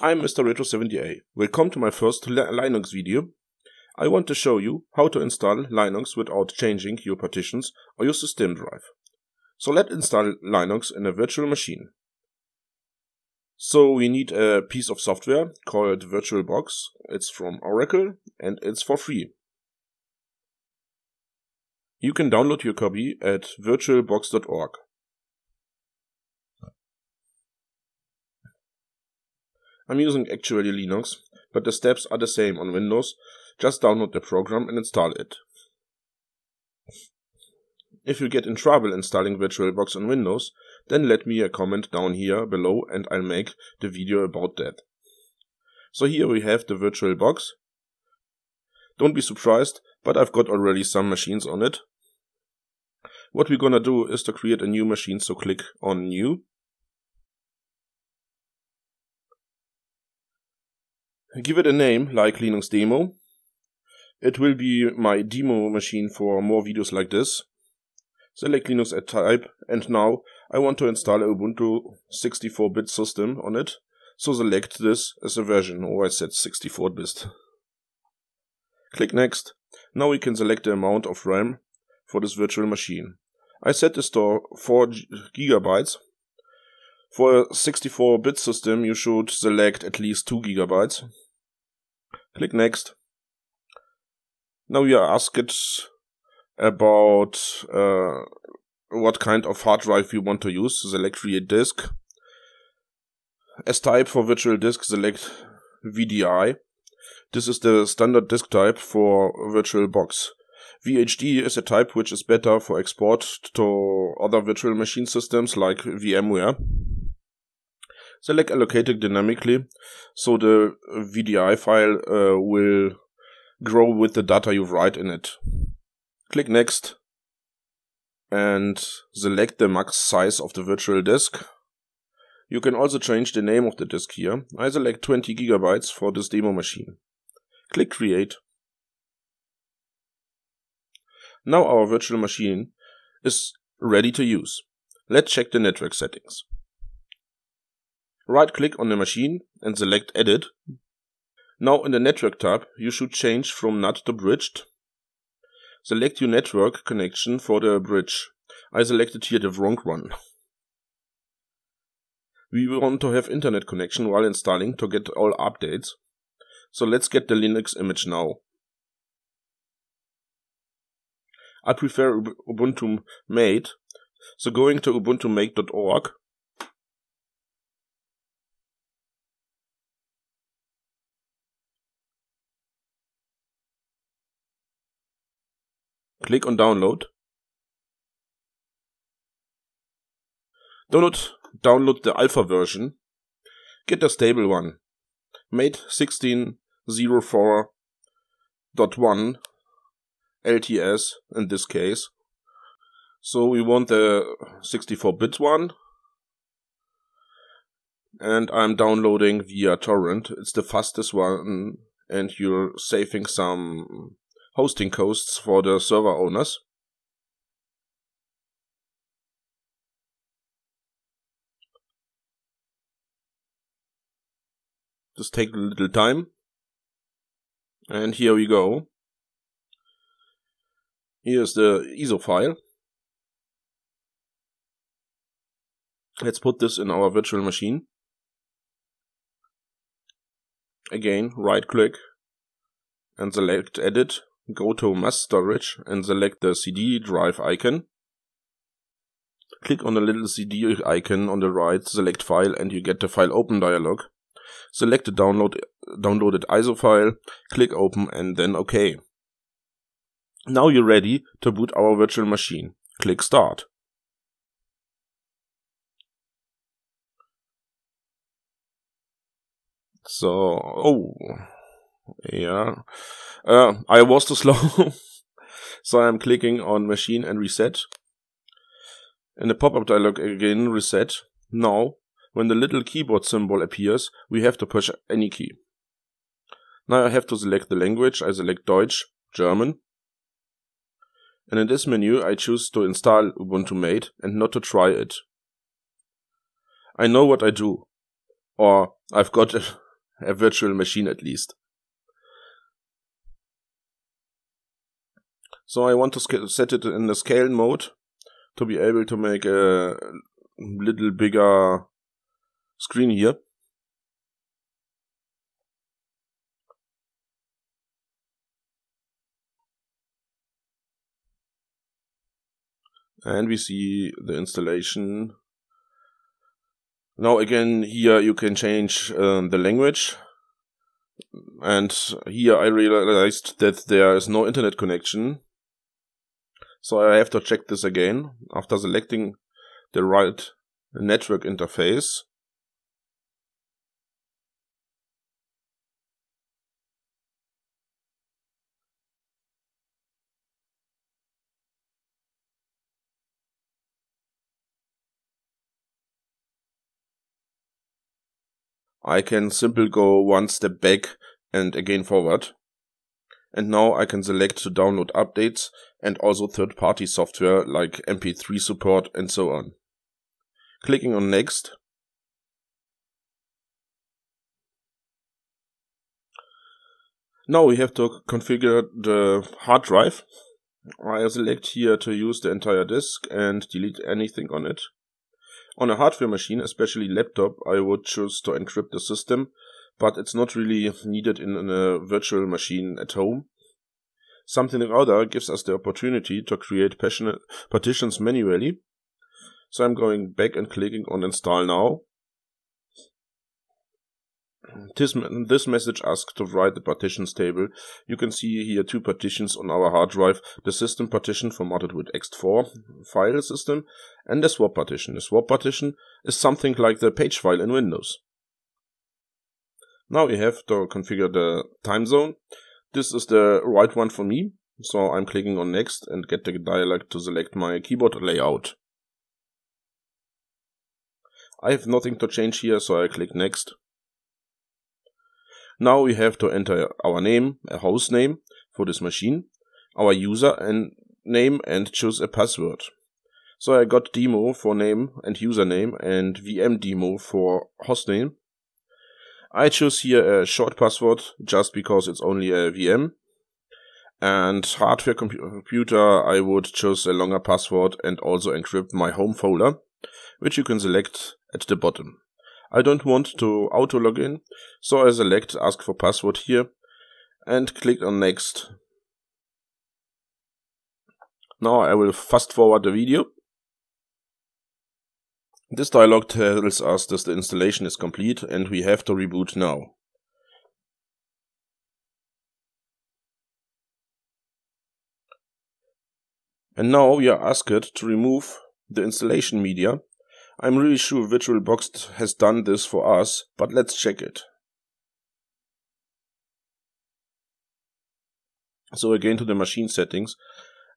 I'm Mr. Retro 70A. Welcome to my first Linux video. I want to show you how to install Linux without changing your partitions or your system drive. So let's install Linux in a virtual machine. So we need a piece of software called VirtualBox. It's from Oracle and it's for free. You can download your copy at virtualbox.org. I'm using actually Linux, but the steps are the same on Windows, just download the program and install it. If you get in trouble installing VirtualBox on Windows, then let me a comment down here below and I'll make the video about that. So here we have the VirtualBox. Don't be surprised, but I've got already some machines on it. What we're gonna do is to create a new machine, so click on new give it a name like Linux Demo. It will be my demo machine for more videos like this. Select Linux at type and now I want to install a Ubuntu 64-bit system on it. So select this as a version or oh, I said 64-bit. Click next. Now we can select the amount of RAM for this virtual machine. I set the store 4 gigabytes. For a 64-bit system you should select at least 2 gigabytes. Click next. Now we are asked about uh, what kind of hard drive you want to use. Select Create Disk. As type for virtual disk, select VDI. This is the standard disk type for VirtualBox. VHD is a type which is better for export to other virtual machine systems like VMware select allocated dynamically. So the VDI file uh, will grow with the data you write in it. Click next and select the max size of the virtual disk. You can also change the name of the disk here. I select 20 gigabytes for this demo machine. Click create. Now our virtual machine is ready to use. Let's check the network settings. Right click on the machine and select edit. Now in the network tab you should change from NAT to bridged. Select your network connection for the bridge. I selected here the wrong one. We want to have internet connection while installing to get all updates. So let's get the Linux image now. I prefer Ubuntu Mate, so going to ubuntumake.org Click on Download. Download, download the alpha version. Get the stable one. Mate 1604.1 LTS in this case. So we want the 64-bit one. And I'm downloading via torrent. It's the fastest one and you're saving some hosting costs for the server owners. Just take a little time. And here we go. Here's the ISO file. Let's put this in our virtual machine. Again, right click and select edit go to mass storage and select the CD drive icon. Click on the little CD icon on the right, select file and you get the file open dialog. Select the download, downloaded ISO file, click open and then OK. Now you're ready to boot our virtual machine. Click start. So, oh, yeah. Äh, uh, I was too slow. so I'm clicking on machine and reset. In the pop-up dialog again, reset. Now, when the little keyboard symbol appears, we have to push any key. Now I have to select the language. I select Deutsch, German. And in this menu, I choose to install Ubuntu Mate and not to try it. I know what I do. Or I've got a, a virtual machine at least. So I want to set it in the scale mode to be able to make a little bigger screen here. And we see the installation. Now again, here you can change um, the language. And here I realized that there is no internet connection. So I have to check this again after selecting the right network interface. I can simply go one step back and again forward. And now I can select to download updates and also third party software like MP3 support and so on. Clicking on Next Now we have to configure the hard drive. I select here to use the entire disk and delete anything on it. On a hardware machine, especially laptop, I would choose to encrypt the system, but it's not really needed in, a virtual machine at home something or other gives us the opportunity to create partitions manually. So I'm going back and clicking on install now. This, this message asks to write the partitions table. You can see here two partitions on our hard drive, the system partition formatted with ext4 file system and the swap partition. The swap partition is something like the page file in Windows. Now we have to configure the time zone. This is the right one for me, so I'm clicking on next and get the dialog to select my keyboard layout. I have nothing to change here, so I click next. Now we have to enter our name, a host name for this machine, our user and name and choose a password. So I got demo for name and username and VM demo for hostname I choose here a short password just because it's only a VM. And hardware computer, I would choose a longer password and also encrypt my home folder, which you can select at the bottom. I don't want to auto login, so I select ask for password here and click on next. Now I will fast forward the video this dialog tells us that the installation is complete and we have to reboot now. And now we are asked to remove the installation media. I'm really sure VirtualBox has done this for us, but let's check it. So again to the machine settings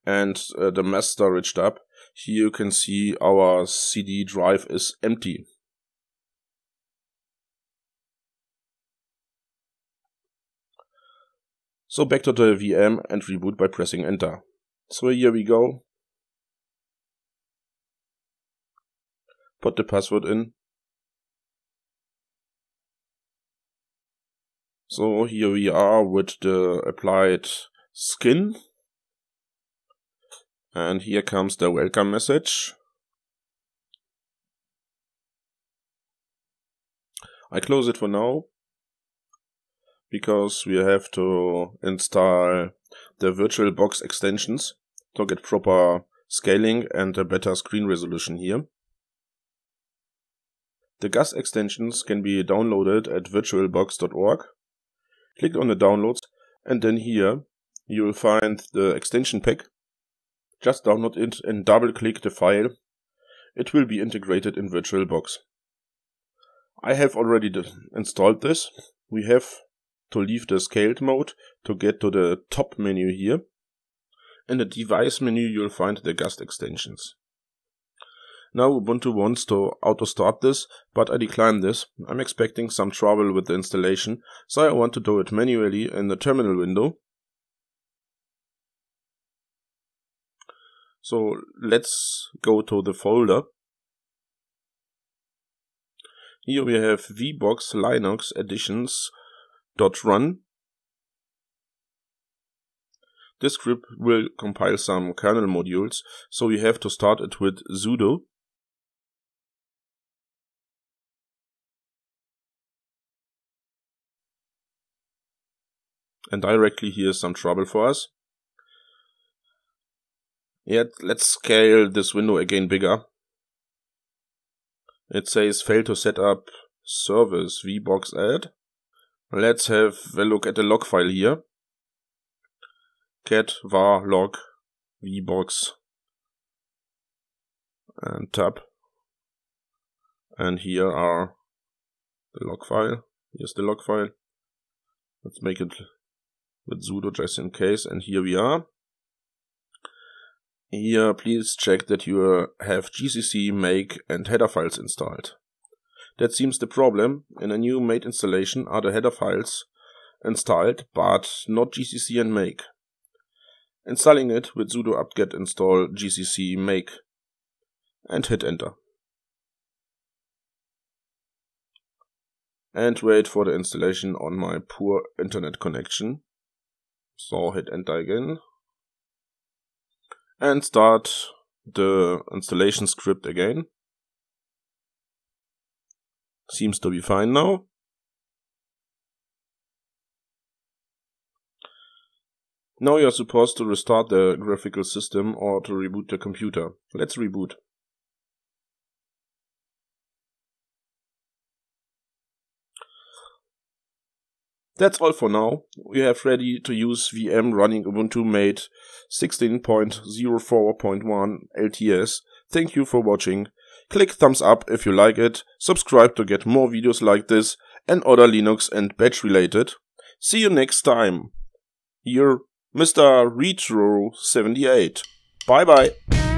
and uh, the master reached up here you can see our CD drive is empty. So back to the VM and reboot by pressing enter. So here we go. Put the password in. So here we are with the applied skin and here comes the welcome message. I close it for now because we have to install the VirtualBox extensions to get proper scaling and a better screen resolution here. The GUS extensions can be downloaded at virtualbox.org. Click on the downloads and then here you will find the extension pack just download it and double-click the file. It will be integrated in VirtualBox. I have already installed this. We have to leave the scaled mode to get to the top menu here. In the device menu you'll find the Gust extensions. Now Ubuntu wants to auto start this, but I decline this. I'm expecting some trouble with the installation, so I want to do it manually in the terminal window. So let's go to the folder. Here we have vbox linux editions dot run. This script will compile some kernel modules, so you have to start it with sudo. And directly here is some trouble for us. Yet, let's scale this window again bigger. It says fail to set up service VBox add. Let's have a look at the log file here. cat var log VBox and tab. And here are the log file. Here's the log file. Let's make it with sudo just in case. And here we are. Here, please check that you have GCC, make and header files installed. That seems the problem. In a new made installation are the header files installed, but not GCC and make. Installing it with sudo apt-get install gcc make and hit enter. And wait for the installation on my poor internet connection. So hit enter again and start the installation script again. Seems to be fine now. Now you're supposed to restart the graphical system or to reboot the computer. Let's reboot. That's all for now. We have ready to use VM running Ubuntu Mate 16.04.1 LTS. Thank you for watching. Click thumbs up if you like it, subscribe to get more videos like this and other Linux and batch related. See you next time. Your Mr. Retro78. Bye bye.